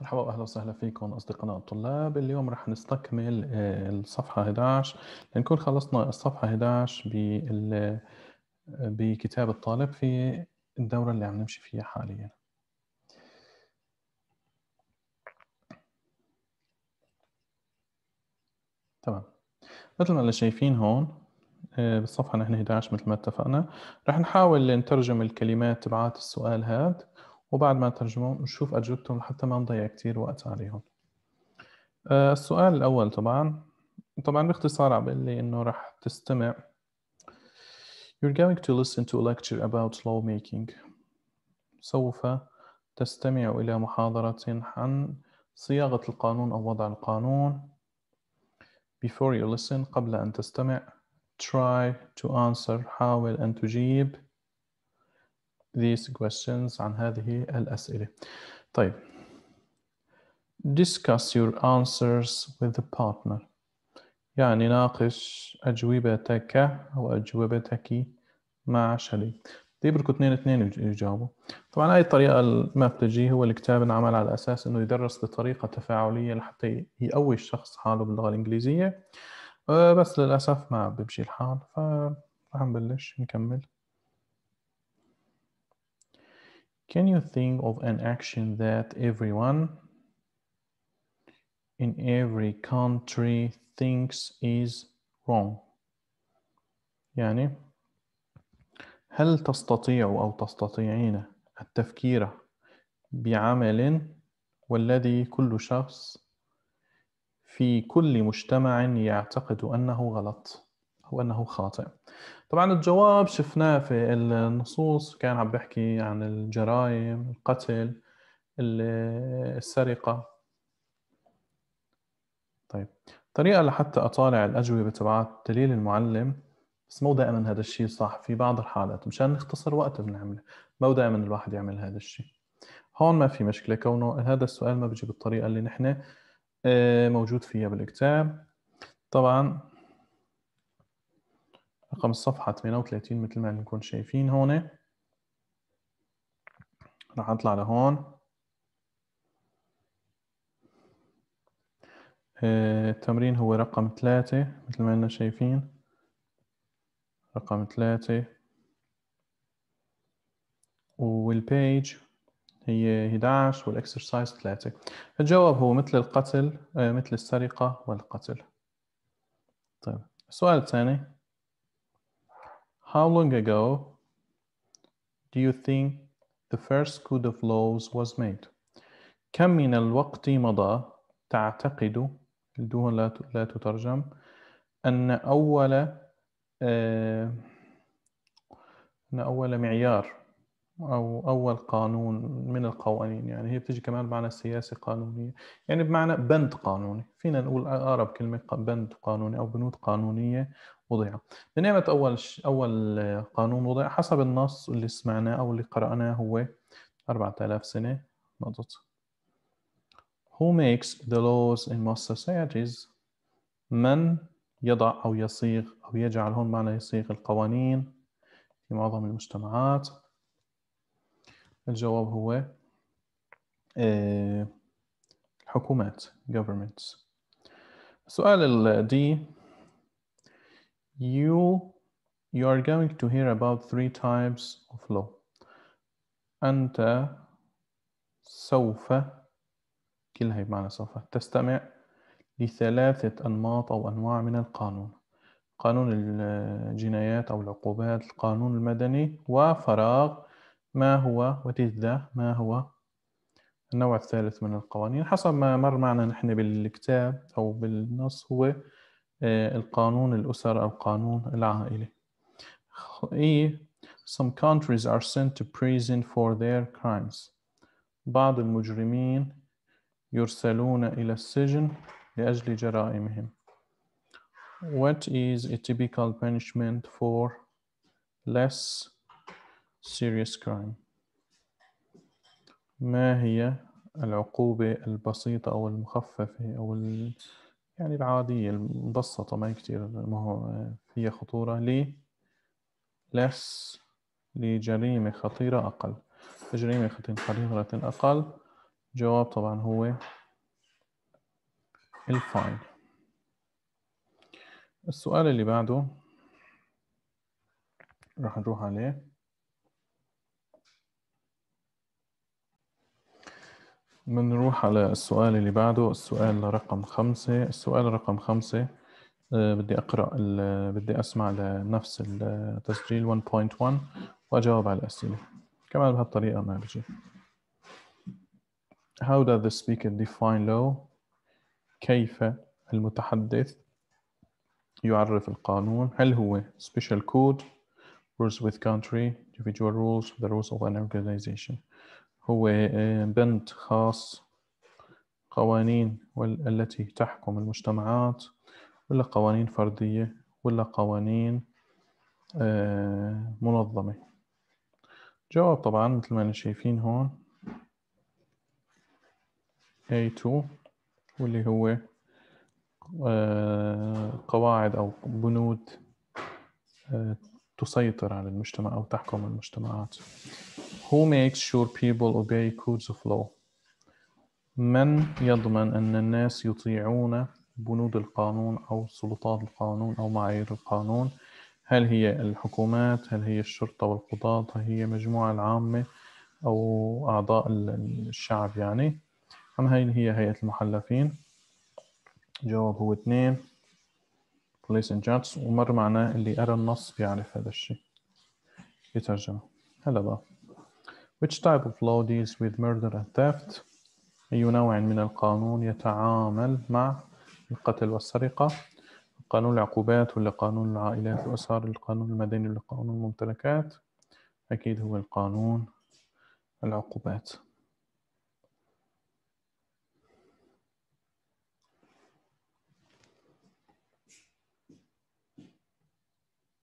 مرحبا واهلا وسهلا فيكم اصدقائنا الطلاب اليوم رح نستكمل آه، الصفحه 11 لنكون خلصنا الصفحه 11 بال آه، بكتاب الطالب في الدوره اللي عم نمشي فيها حاليا تمام مثل ما اللي شايفين هون آه، بالصفحه نحن 11 مثل ما اتفقنا رح نحاول نترجم الكلمات تبعات السؤال هذا وبعد ما ترجموا نشوف أجوبتهم حتى ما نضيع كتير وقت عليهم آه، السؤال الأول طبعا طبعا باختصار عم بقول لي إنه رح تستمع You're going to listen to a lecture about lawmaking سوف تستمع إلى محاضرة عن صياغة القانون أو وضع القانون Before you listen قبل أن تستمع try to answer حاول أن تجيب these questions عن هذه الأسئلة طيب discuss your answers with the partner يعني ناقش أجوبتك أو أجوبتك مع شريك بيبركوا اثنين اثنين يجاوبوا طبعا هاي الطريقة ما بتجي هو الكتاب انعمل على أساس أنه يدرس بطريقة تفاعلية لحتى يقوي الشخص حاله باللغة الإنجليزية أه، بس للأسف ما بيمشي الحال فعم نبلش نكمل Can you think of an action that everyone in every country thinks is wrong يعني هل تستطيع أو تستطيعين التفكير بعمل والذي كل شخص في كل مجتمع يعتقد أنه غلط أو أنه خاطئ طبعا الجواب شفناه في النصوص كان عم بحكي عن الجرائم القتل السرقة طيب طريقة لحتى أطالع الأجوبة تبعات دليل المعلم بس مو دائما هذا الشيء صح في بعض الحالات مشان نختصر وقت بنعمله مو دائما الواحد يعمل هذا الشيء هون ما في مشكلة كونه هذا السؤال ما بيجي بالطريقة اللي نحن آه، موجود فيها بالكتاب طبعا رقم الصفحة 38 مثل ما نكون شايفين هون راح اطلع لهون آه، التمرين هو رقم ثلاثة مثل ما انا شايفين رقم ثلاثة والبيج هي 11 والاكسرسايز 3 الجواب هو مثل القتل آه، مثل السرقة والقتل طيب السؤال الثاني How long ago do you think the first code of laws was made? كم من الوقت مضى تعتقد الدهون لا تترجم أن أول آه، أن أول معيار أو أول قانون من القوانين يعني هي بتجي كمان بمعنى سياسي قانونية يعني بمعنى بند قانوني فينا نقول أقرب كلمة بند قانوني أو بنود قانونية وضع بنعمة أول ش... أول قانون وضع حسب النص اللي سمعناه أو اللي قرأناه هو 4000 سنة نقطة Who makes the laws in most societies من يضع أو يصيغ أو يجعل هون معنى يصيغ القوانين في معظم المجتمعات الجواب هو الحكومات آه، governments السؤال الدي you you are going to hear about three types of law أنت سوف كلها بمعنى سوف تستمع لثلاثة أنماط أو أنواع من القانون قانون الجنايات أو العقوبات القانون المدني وفراغ ما هو what is the ما هو النوع الثالث من القوانين حسب ما مر معنا نحن بالكتاب أو بالنص هو آه، القانون الأسر أو القانون العائلة E some countries are sent to prison for their crimes بعض المجرمين يرسلون إلى السجن لأجل جرائمهم What is a typical punishment for less serious crime ما هي العقوبة البسيطة أو المخففة أو ال... يعني العادية المبسطة ما كتير ما هو فيها خطورة ل less لجريمة خطيرة أقل جريمة خطيرة أقل جواب طبعا هو الفاين السؤال اللي بعده راح نروح عليه بنروح على السؤال اللي بعده السؤال رقم خمسة السؤال رقم خمسة آه، بدي أقرأ بدي أسمع لنفس التسجيل 1.1 وأجاوب على الأسئلة كمان بهالطريقة ما بجي How does the speaker define law? كيف المتحدث يعرف القانون هل هو special code rules with country individual rules the rules of an organization هو آه، بند خاص قوانين التي تحكم المجتمعات ولا قوانين فردية ولا قوانين آه، منظمة جواب طبعا مثل ما أنا شايفين هون A2 واللي هو آه، قواعد أو بنود تسيطر على المجتمع أو تحكم المجتمعات Who makes sure people obey codes of law من يضمن أن الناس يطيعون بنود القانون أو سلطات القانون أو معايير القانون هل هي الحكومات هل هي الشرطة والقضاة هل هي مجموعة العامة أو أعضاء الشعب يعني أم هل هي هيئة المحلفين جواب هو اثنين place in جاتس ومر معنا اللي قرا النص بيعرف هذا الشيء يترجمه هلا بقى Which type of law deals with murder and theft? أي نوع من القانون يتعامل مع القتل والسرقة؟ قانون العقوبات ولا قانون العائلات والأسر القانون المدني ولا قانون الممتلكات؟ أكيد هو القانون العقوبات